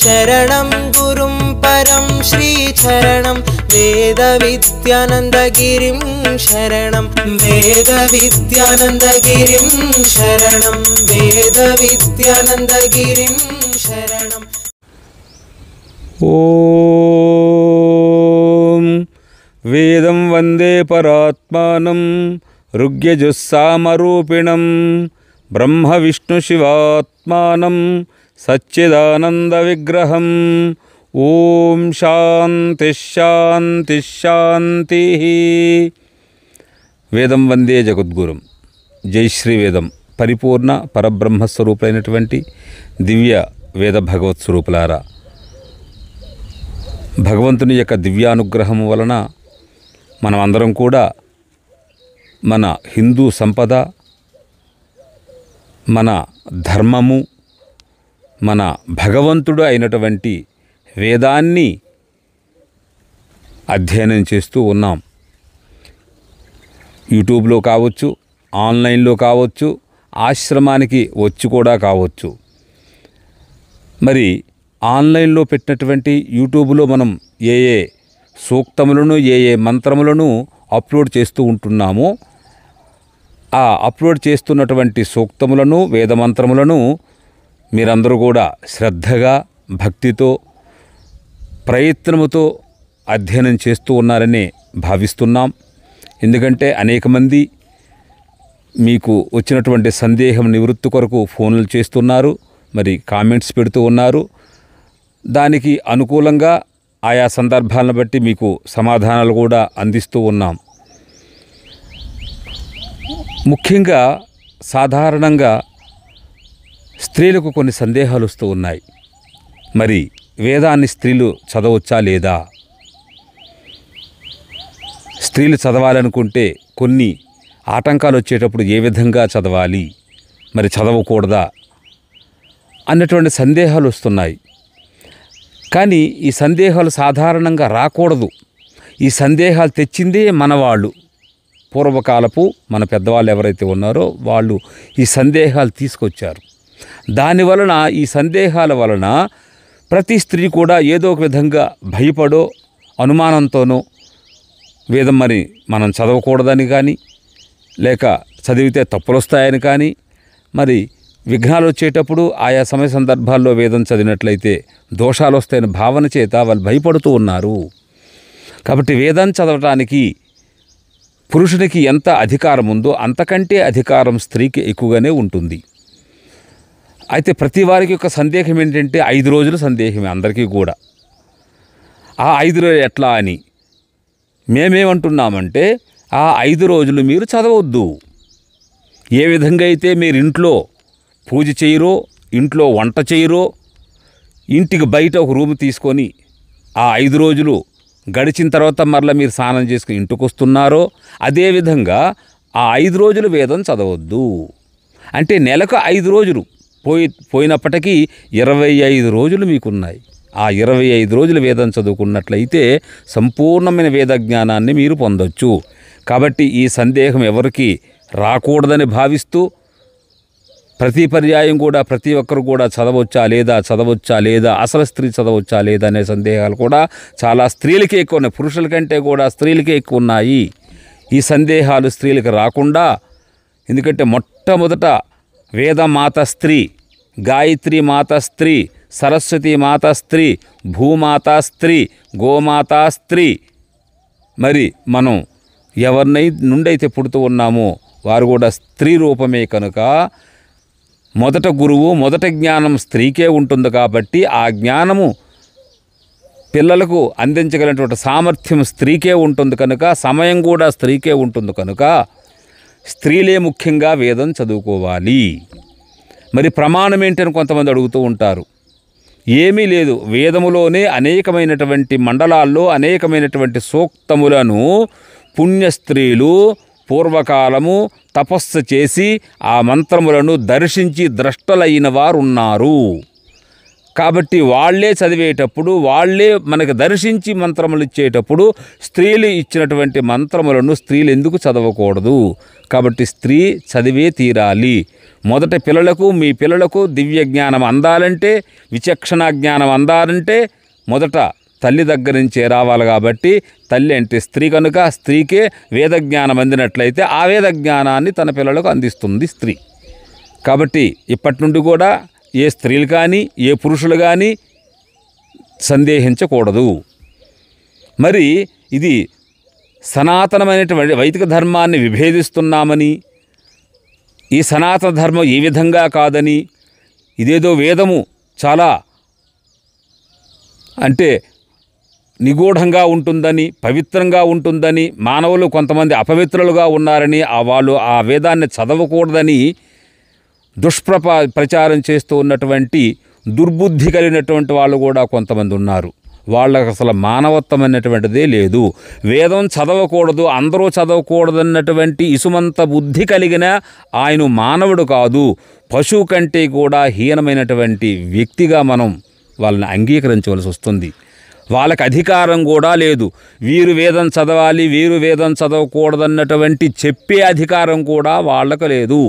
शरणं गुरुं परं श्रीचरणं वेदविद्यानन्दगिरिं शरणं वेदविद्यानन्दगिरिं शरणं वेदविद्यानन्दगिरिं शरणम् ॐ वेदं वन्दे परात्मानं ऋग्यजुस्सामरूपिणं ब्रह्मविष्णुशिवात्मानं విగ్రహం ఓం శాంతి శాంతి శాంతి వేదం వందే జగద్గురం జై శ్రీ వేదం పరిపూర్ణ పరబ్రహ్మస్వరూపులైనటువంటి దివ్య వేద భగవత్ స్వరూపులారా భగవంతుని యొక్క దివ్యానుగ్రహం వలన మనం అందరం కూడా మన హిందూ సంపద మన ధర్మము మన భగవంతుడు అయినటువంటి వేదాన్ని అధ్యయనం చేస్తూ ఉన్నాం యూట్యూబ్లో కావచ్చు ఆన్లైన్లో కావచ్చు ఆశ్రమానికి వచ్చి కూడా కావచ్చు మరి ఆన్లైన్లో పెట్టినటువంటి యూట్యూబ్లో మనం ఏ ఏ సూక్తములను ఏ ఏ మంత్రములను అప్లోడ్ చేస్తూ ఉంటున్నామో ఆ అప్లోడ్ చేస్తున్నటువంటి సూక్తములను వేదమంత్రములను మీరందరూ కూడా శ్రద్ధగా భక్తితో ప్రయత్నముతో అధ్యయనం చేస్తూ ఉన్నారని భావిస్తున్నాం ఎందుకంటే అనేక మంది మీకు వచ్చినటువంటి సందేహం నివృత్తి కొరకు ఫోన్లు చేస్తున్నారు మరి కామెంట్స్ పెడుతూ ఉన్నారు దానికి అనుకూలంగా ఆయా సందర్భాలను బట్టి మీకు సమాధానాలు కూడా అందిస్తూ ఉన్నాం ముఖ్యంగా సాధారణంగా స్త్రీలకు కొన్ని సందేహాలు వస్తూ ఉన్నాయి మరి వేదాన్ని స్త్రీలు చదవచ్చా లేదా స్త్రీలు చదవాలనుకుంటే కొన్ని ఆటంకాలు వచ్చేటప్పుడు ఏ విధంగా చదవాలి మరి చదవకూడదా అన్నటువంటి సందేహాలు వస్తున్నాయి కానీ ఈ సందేహాలు సాధారణంగా రాకూడదు ఈ సందేహాలు తెచ్చిందే మనవాళ్ళు పూర్వకాలపు మన పెద్దవాళ్ళు ఎవరైతే ఉన్నారో వాళ్ళు ఈ సందేహాలు తీసుకొచ్చారు దానివలన ఈ సందేహాల వలన ప్రతి స్త్రీ కూడా ఏదో ఒక విధంగా భయపడో అనుమానంతోనో వేదం మరి మనం చదవకూడదని కానీ లేక చదివితే తప్పులు వస్తాయని కానీ మరి విఘ్నాలు వచ్చేటప్పుడు ఆయా సమయ సందర్భాల్లో వేదం చదివినట్లయితే దోషాలు వస్తాయని భావన చేత వాళ్ళు భయపడుతూ ఉన్నారు కాబట్టి వేదం చదవటానికి పురుషునికి ఎంత అధికారం ఉందో అంతకంటే అధికారం స్త్రీకి ఎక్కువగానే ఉంటుంది అయితే ప్రతి వారికి ఒక సందేహం ఏంటంటే ఐదు రోజుల సందేహమే అందరికీ కూడా ఆ ఐదు రోజులు ఎట్లా అని మేమేమంటున్నామంటే ఆ ఐదు రోజులు మీరు చదవద్దు ఏ విధంగా అయితే మీరు ఇంట్లో పూజ చేయరో ఇంట్లో వంట చేయరో ఇంటికి బయట ఒక రూమ్ తీసుకొని ఆ ఐదు రోజులు గడిచిన తర్వాత మరలా మీరు స్నానం చేసుకుని ఇంటికి వస్తున్నారో అదేవిధంగా ఆ ఐదు రోజులు వేదం చదవద్దు అంటే నెలకు ఐదు రోజులు పోయి పోయినప్పటికీ ఇరవై ఐదు రోజులు మీకున్నాయి ఆ ఇరవై ఐదు రోజులు వేదం చదువుకున్నట్లయితే సంపూర్ణమైన వేద జ్ఞానాన్ని మీరు పొందొచ్చు కాబట్టి ఈ సందేహం ఎవరికి రాకూడదని భావిస్తూ ప్రతి పర్యాయం కూడా ప్రతి ఒక్కరు కూడా చదవచ్చా లేదా చదవచ్చా లేదా అసలు స్త్రీ చదవచ్చా లేదా అనే సందేహాలు కూడా చాలా స్త్రీలకే ఎక్కువ ఉన్నాయి పురుషుల కంటే కూడా స్త్రీలకే ఎక్కువ ఉన్నాయి ఈ సందేహాలు స్త్రీలకు రాకుండా ఎందుకంటే మొట్టమొదట వేదమాత స్త్రీ గాయత్రి మాత స్త్రీ సరస్వతి మాత స్త్రీ భూమాత స్త్రీ గోమాత స్త్రీ మరి మనం ఎవరినై నుండైతే పుడుతూ ఉన్నామో వారు కూడా స్త్రీ రూపమే కనుక మొదట గురువు మొదట జ్ఞానం స్త్రీకే ఉంటుంది కాబట్టి ఆ జ్ఞానము పిల్లలకు అందించగలిగినటువంటి సామర్థ్యం స్త్రీకే ఉంటుంది కనుక సమయం కూడా స్త్రీకే ఉంటుంది కనుక స్త్రీలే ముఖ్యంగా వేదం చదువుకోవాలి మరి ప్రమాణం ఏంటని కొంతమంది అడుగుతూ ఉంటారు ఏమీ లేదు వేదములోనే అనేకమైనటువంటి మండలాల్లో అనేకమైనటువంటి సూక్తములను పుణ్య స్త్రీలు పూర్వకాలము తపస్సు చేసి ఆ మంత్రములను దర్శించి ద్రష్టలైన వారు ఉన్నారు కాబట్టి వాళ్లే చదివేటప్పుడు వాళ్లే మనకు దర్శించి మంత్రములు ఇచ్చేటప్పుడు స్త్రీలు ఇచ్చినటువంటి మంత్రములను స్త్రీలు ఎందుకు చదవకూడదు కాబట్టి స్త్రీ చదివే తీరాలి మొదట పిల్లలకు మీ పిల్లలకు దివ్య జ్ఞానం అందాలంటే విచక్షణ జ్ఞానం అందాలంటే మొదట తల్లి దగ్గర నుంచే రావాలి కాబట్టి తల్లి అంటే స్త్రీ కనుక స్త్రీకే వేద జ్ఞానం అందినట్లయితే ఆ వేద జ్ఞానాన్ని తన పిల్లలకు అందిస్తుంది స్త్రీ కాబట్టి ఇప్పటి నుండి కూడా ఏ స్త్రీలు కానీ ఏ పురుషులు కానీ సందేహించకూడదు మరి ఇది సనాతనమైనటువంటి వైదిక ధర్మాన్ని విభేదిస్తున్నామని ఈ సనాతన ధర్మం ఏ విధంగా కాదని ఇదేదో వేదము చాలా అంటే నిగూఢంగా ఉంటుందని పవిత్రంగా ఉంటుందని మానవులు కొంతమంది అపవిత్రులుగా ఉన్నారని ఆ వాళ్ళు ఆ వేదాన్ని చదవకూడదని దుష్ప్రపా ప్రచారం చేస్తూ ఉన్నటువంటి దుర్బుద్ధి కలిగినటువంటి వాళ్ళు కూడా కొంతమంది ఉన్నారు వాళ్ళకి అసలు మానవత్వం అనేటువంటిదే లేదు వేదం చదవకూడదు అందరూ చదవకూడదన్నటువంటి ఇసుమంత బుద్ధి కలిగిన ఆయన మానవుడు కాదు పశువు కంటే కూడా హీనమైనటువంటి వ్యక్తిగా మనం వాళ్ళని అంగీకరించవలసి వస్తుంది వాళ్ళకి అధికారం కూడా లేదు వీరు వేదం చదవాలి వీరు వేదం చదవకూడదన్నటువంటి చెప్పే అధికారం కూడా వాళ్ళకు లేదు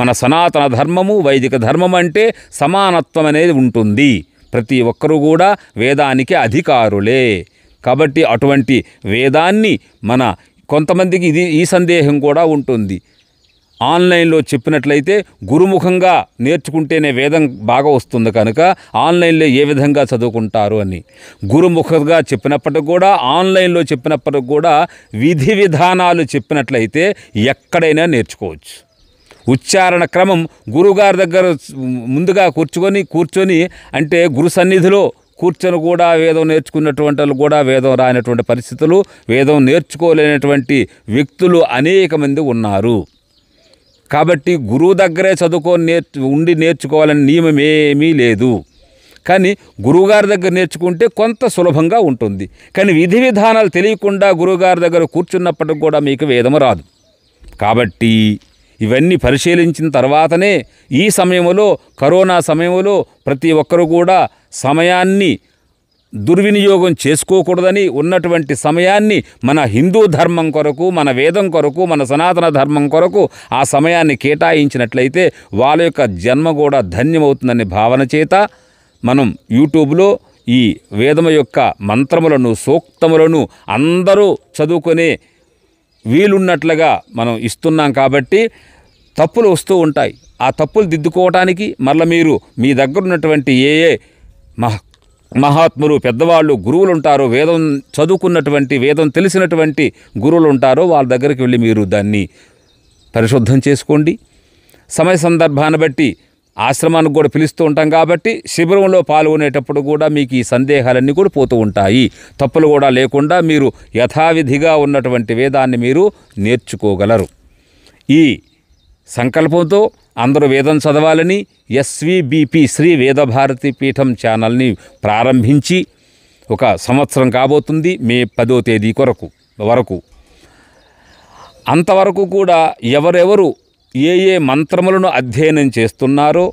మన సనాతన ధర్మము వైదిక ధర్మం అంటే సమానత్వం అనేది ఉంటుంది ప్రతి ఒక్కరూ కూడా వేదానికి అధికారులే కాబట్టి అటువంటి వేదాన్ని మన కొంతమందికి ఇది ఈ సందేహం కూడా ఉంటుంది ఆన్లైన్లో చెప్పినట్లయితే గురుముఖంగా నేర్చుకుంటేనే వేదం బాగా వస్తుంది కనుక ఆన్లైన్లో ఏ విధంగా చదువుకుంటారు అని గురుముఖంగా చెప్పినప్పటికి కూడా ఆన్లైన్లో చెప్పినప్పటికి కూడా విధి విధానాలు చెప్పినట్లయితే ఎక్కడైనా నేర్చుకోవచ్చు ఉచ్చారణ క్రమం గురుగారి దగ్గర ముందుగా కూర్చుకొని కూర్చొని అంటే గురు సన్నిధిలో కూర్చొని కూడా వేదం నేర్చుకున్నటువంటి వాళ్ళు కూడా వేదం రానటువంటి పరిస్థితులు వేదం నేర్చుకోలేనటువంటి వ్యక్తులు అనేక మంది ఉన్నారు కాబట్టి గురువు దగ్గరే చదువుకొని నేర్చు ఉండి నేర్చుకోవాలని నియమం ఏమీ లేదు కానీ గురువుగారి దగ్గర నేర్చుకుంటే కొంత సులభంగా ఉంటుంది కానీ విధి విధానాలు తెలియకుండా గురువుగారి దగ్గర కూర్చున్నప్పటికి కూడా మీకు వేదం రాదు కాబట్టి ఇవన్నీ పరిశీలించిన తర్వాతనే ఈ సమయంలో కరోనా సమయంలో ప్రతి ఒక్కరూ కూడా సమయాన్ని దుర్వినియోగం చేసుకోకూడదని ఉన్నటువంటి సమయాన్ని మన హిందూ ధర్మం కొరకు మన వేదం కొరకు మన సనాతన ధర్మం కొరకు ఆ సమయాన్ని కేటాయించినట్లయితే వాళ్ళ యొక్క జన్మ కూడా ధన్యమవుతుందనే భావన చేత మనం యూట్యూబ్లో ఈ వేదము యొక్క మంత్రములను సూక్తములను అందరూ చదువుకునే వీలున్నట్లుగా మనం ఇస్తున్నాం కాబట్టి తప్పులు వస్తూ ఉంటాయి ఆ తప్పులు దిద్దుకోవటానికి మళ్ళీ మీరు మీ దగ్గర ఉన్నటువంటి ఏ ఏ మహా మహాత్ములు పెద్దవాళ్ళు గురువులు ఉంటారో వేదం చదువుకున్నటువంటి వేదం తెలిసినటువంటి గురువులు ఉంటారో వాళ్ళ దగ్గరికి వెళ్ళి మీరు దాన్ని పరిశుద్ధం చేసుకోండి సమయ సందర్భాన్ని బట్టి ఆశ్రమానికి కూడా పిలుస్తూ ఉంటాం కాబట్టి శిబిరంలో పాల్గొనేటప్పుడు కూడా మీకు ఈ సందేహాలన్నీ కూడా పోతూ ఉంటాయి తప్పులు కూడా లేకుండా మీరు యథావిధిగా ఉన్నటువంటి వేదాన్ని మీరు నేర్చుకోగలరు ఈ సంకల్పంతో అందరూ వేదం చదవాలని ఎస్విబిపి శ్రీ వేదభారతి పీఠం ఛానల్ని ప్రారంభించి ఒక సంవత్సరం కాబోతుంది మే పదో తేదీ కొరకు వరకు అంతవరకు కూడా ఎవరెవరు ఏ ఏ మంత్రములను అధ్యయనం చేస్తున్నారో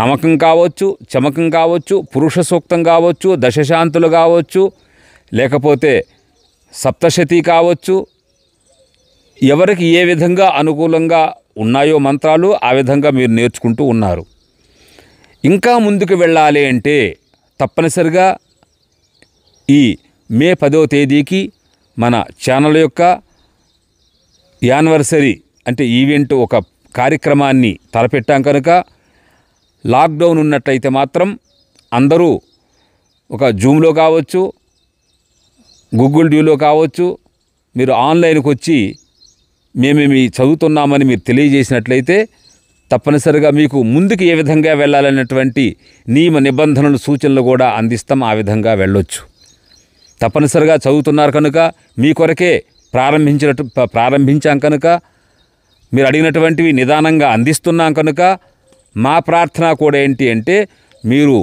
నమకం కావచ్చు చమకం కావచ్చు పురుష సూక్తం కావచ్చు దశశాంతులు కావచ్చు లేకపోతే సప్తశతి కావచ్చు ఎవరికి ఏ విధంగా అనుకూలంగా ఉన్నాయో మంత్రాలు ఆ విధంగా మీరు నేర్చుకుంటూ ఉన్నారు ఇంకా ముందుకు వెళ్ళాలి అంటే తప్పనిసరిగా ఈ మే పదో తేదీకి మన ఛానల్ యొక్క యానివర్సరీ అంటే ఈవెంట్ ఒక కార్యక్రమాన్ని తలపెట్టాం కనుక లాక్డౌన్ ఉన్నట్లయితే మాత్రం అందరూ ఒక జూమ్లో కావచ్చు గూగుల్ డ్యూలో కావచ్చు మీరు ఆన్లైన్కి వచ్చి మేము మీ చదువుతున్నామని మీరు తెలియజేసినట్లయితే తప్పనిసరిగా మీకు ముందుకు ఏ విధంగా వెళ్ళాలన్నటువంటి నియమ నిబంధనలు సూచనలు కూడా అందిస్తాం ఆ విధంగా వెళ్ళొచ్చు తప్పనిసరిగా చదువుతున్నారు కనుక మీ కొరకే ప్రారంభించినట్టు ప్రారంభించాం కనుక మీరు అడిగినటువంటివి నిదానంగా అందిస్తున్నాం కనుక మా ప్రార్థన కూడా ఏంటి అంటే మీరు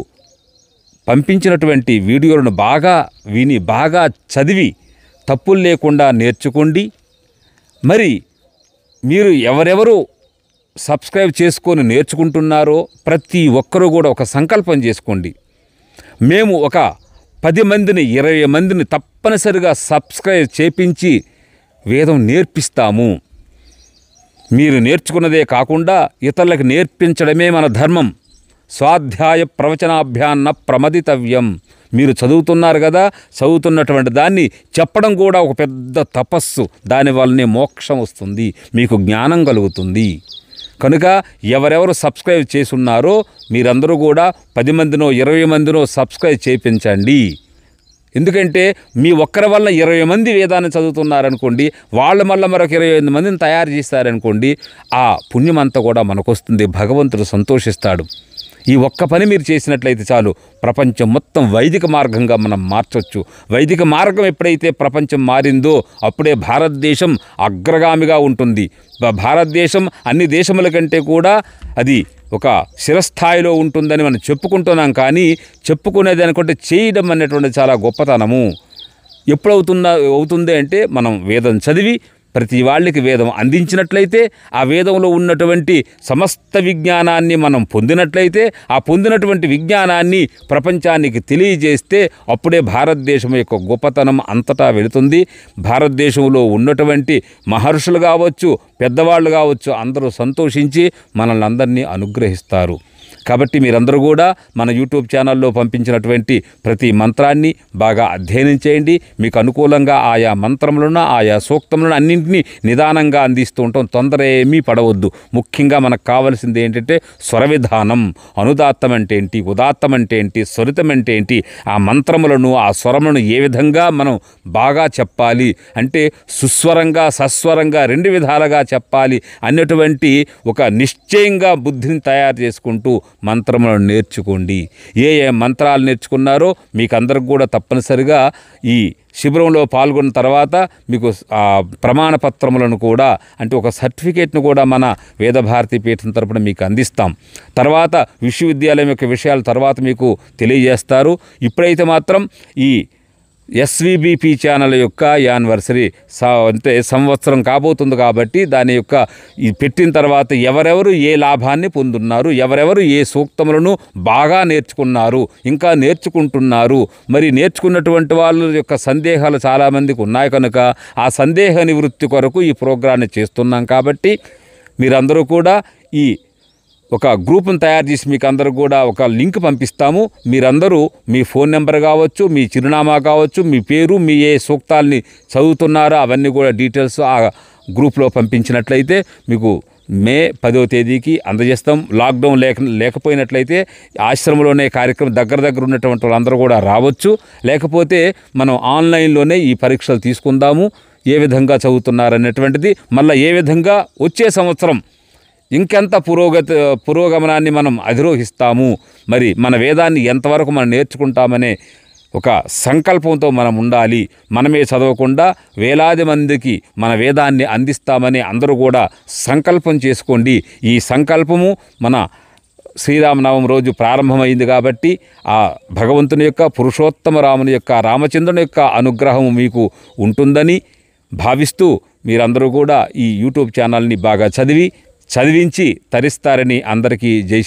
పంపించినటువంటి వీడియోలను బాగా విని బాగా చదివి తప్పులు లేకుండా నేర్చుకోండి మరి మీరు ఎవరెవరు సబ్స్క్రైబ్ చేసుకొని నేర్చుకుంటున్నారో ప్రతి ఒక్కరూ కూడా ఒక సంకల్పం చేసుకోండి మేము ఒక పది మందిని ఇరవై మందిని తప్పనిసరిగా సబ్స్క్రైబ్ చేపించి వేదం నేర్పిస్తాము మీరు నేర్చుకున్నదే కాకుండా ఇతరులకు నేర్పించడమే మన ధర్మం స్వాధ్యాయ ప్రవచనాభ్యాన్న ప్రమదితవ్యం మీరు చదువుతున్నారు కదా చదువుతున్నటువంటి దాన్ని చెప్పడం కూడా ఒక పెద్ద తపస్సు దానివల్లనే మోక్షం వస్తుంది మీకు జ్ఞానం కలుగుతుంది కనుక ఎవరెవరు సబ్స్క్రైబ్ చేసున్నారో మీరందరూ కూడా పది మందినో ఇరవై మందినో సబ్స్క్రైబ్ చేయించండి ఎందుకంటే మీ ఒక్కరి వల్ల ఇరవై మంది వేదాన్ని చదువుతున్నారనుకోండి వాళ్ళ వల్ల మరొక ఇరవై ఐదు మందిని తయారు చేస్తారనుకోండి ఆ పుణ్యమంతా కూడా మనకొస్తుంది భగవంతుడు సంతోషిస్తాడు ఈ ఒక్క పని మీరు చేసినట్లయితే చాలు ప్రపంచం మొత్తం వైదిక మార్గంగా మనం మార్చవచ్చు వైదిక మార్గం ఎప్పుడైతే ప్రపంచం మారిందో అప్పుడే భారతదేశం అగ్రగామిగా ఉంటుంది భారతదేశం అన్ని దేశముల కంటే కూడా అది ఒక శిరస్థాయిలో ఉంటుందని మనం చెప్పుకుంటున్నాం కానీ చెప్పుకునేది అనుకుంటే చేయడం అనేటువంటి చాలా గొప్పతనము ఎప్పుడవుతుందా అవుతుంది అంటే మనం వేదం చదివి ప్రతి వాళ్ళకి వేదం అందించినట్లయితే ఆ వేదంలో ఉన్నటువంటి సమస్త విజ్ఞానాన్ని మనం పొందినట్లయితే ఆ పొందినటువంటి విజ్ఞానాన్ని ప్రపంచానికి తెలియజేస్తే అప్పుడే భారతదేశం యొక్క గొప్పతనం అంతటా వెళుతుంది భారతదేశంలో ఉన్నటువంటి మహర్షులు కావచ్చు పెద్దవాళ్ళు కావచ్చు అందరూ సంతోషించి మనల్ని అందరినీ అనుగ్రహిస్తారు కాబట్టి మీరందరూ కూడా మన యూట్యూబ్ ఛానల్లో పంపించినటువంటి ప్రతి మంత్రాన్ని బాగా అధ్యయనం చేయండి మీకు అనుకూలంగా ఆయా మంత్రములను ఆయా సూక్తములను అన్నింటినీ నిదానంగా అందిస్తూ ఉంటాం తొందర ఏమీ పడవద్దు ముఖ్యంగా మనకు కావాల్సింది ఏంటంటే స్వర విధానం అనుదాత్తం అంటే ఏంటి ఉదాత్తం అంటే ఏంటి స్వరితం అంటే ఏంటి ఆ మంత్రములను ఆ స్వరములను ఏ విధంగా మనం బాగా చెప్పాలి అంటే సుస్వరంగా సస్వరంగా రెండు విధాలుగా చెప్పాలి అన్నటువంటి ఒక నిశ్చయంగా బుద్ధిని తయారు చేసుకుంటూ మంత్రములను నేర్చుకోండి ఏ ఏ మంత్రాలు నేర్చుకున్నారో మీకు అందరికి కూడా తప్పనిసరిగా ఈ శిబిరంలో పాల్గొన్న తర్వాత మీకు ప్రమాణ పత్రములను కూడా అంటే ఒక సర్టిఫికేట్ను కూడా మన వేదభారతి పీఠం తరపున మీకు అందిస్తాం తర్వాత విశ్వవిద్యాలయం యొక్క విషయాలు తర్వాత మీకు తెలియజేస్తారు ఇప్పుడైతే మాత్రం ఈ ఎస్వీబీపీ ఛానల్ యొక్క యానివర్సరీ అంటే సంవత్సరం కాబోతుంది కాబట్టి దాని యొక్క పెట్టిన తర్వాత ఎవరెవరు ఏ లాభాన్ని పొందున్నారు ఎవరెవరు ఏ సూక్తములను బాగా నేర్చుకున్నారు ఇంకా నేర్చుకుంటున్నారు మరి నేర్చుకున్నటువంటి వాళ్ళ యొక్క సందేహాలు చాలామందికి ఉన్నాయి కనుక ఆ సందేహ నివృత్తి కొరకు ఈ ప్రోగ్రాన్ని చేస్తున్నాం కాబట్టి మీరందరూ కూడా ఈ ఒక గ్రూప్ను తయారు చేసి మీకు అందరూ కూడా ఒక లింక్ పంపిస్తాము మీరందరూ మీ ఫోన్ నెంబర్ కావచ్చు మీ చిరునామా కావచ్చు మీ పేరు మీ ఏ సూక్తాల్ని చదువుతున్నారో అవన్నీ కూడా డీటెయిల్స్ ఆ గ్రూప్లో పంపించినట్లయితే మీకు మే పదో తేదీకి అందజేస్తాం లాక్డౌన్ లేక లేకపోయినట్లయితే ఆశ్రమంలోనే కార్యక్రమం దగ్గర దగ్గర ఉన్నటువంటి వాళ్ళందరూ కూడా రావచ్చు లేకపోతే మనం ఆన్లైన్లోనే ఈ పరీక్షలు తీసుకుందాము ఏ విధంగా చదువుతున్నారు అనేటువంటిది మళ్ళీ ఏ విధంగా వచ్చే సంవత్సరం ఇంకెంత పురోగతి పురోగమనాన్ని మనం అధిరోహిస్తాము మరి మన వేదాన్ని ఎంతవరకు మనం నేర్చుకుంటామనే ఒక సంకల్పంతో మనం ఉండాలి మనమే చదవకుండా వేలాది మందికి మన వేదాన్ని అందిస్తామని అందరూ కూడా సంకల్పం చేసుకోండి ఈ సంకల్పము మన శ్రీరామనవం రోజు ప్రారంభమైంది కాబట్టి ఆ భగవంతుని యొక్క పురుషోత్తమ రాముని యొక్క రామచంద్రుని యొక్క అనుగ్రహం మీకు ఉంటుందని భావిస్తూ మీరందరూ కూడా ఈ యూట్యూబ్ ఛానల్ని బాగా చదివి చదివించి తరిస్తారని అందరికీ జై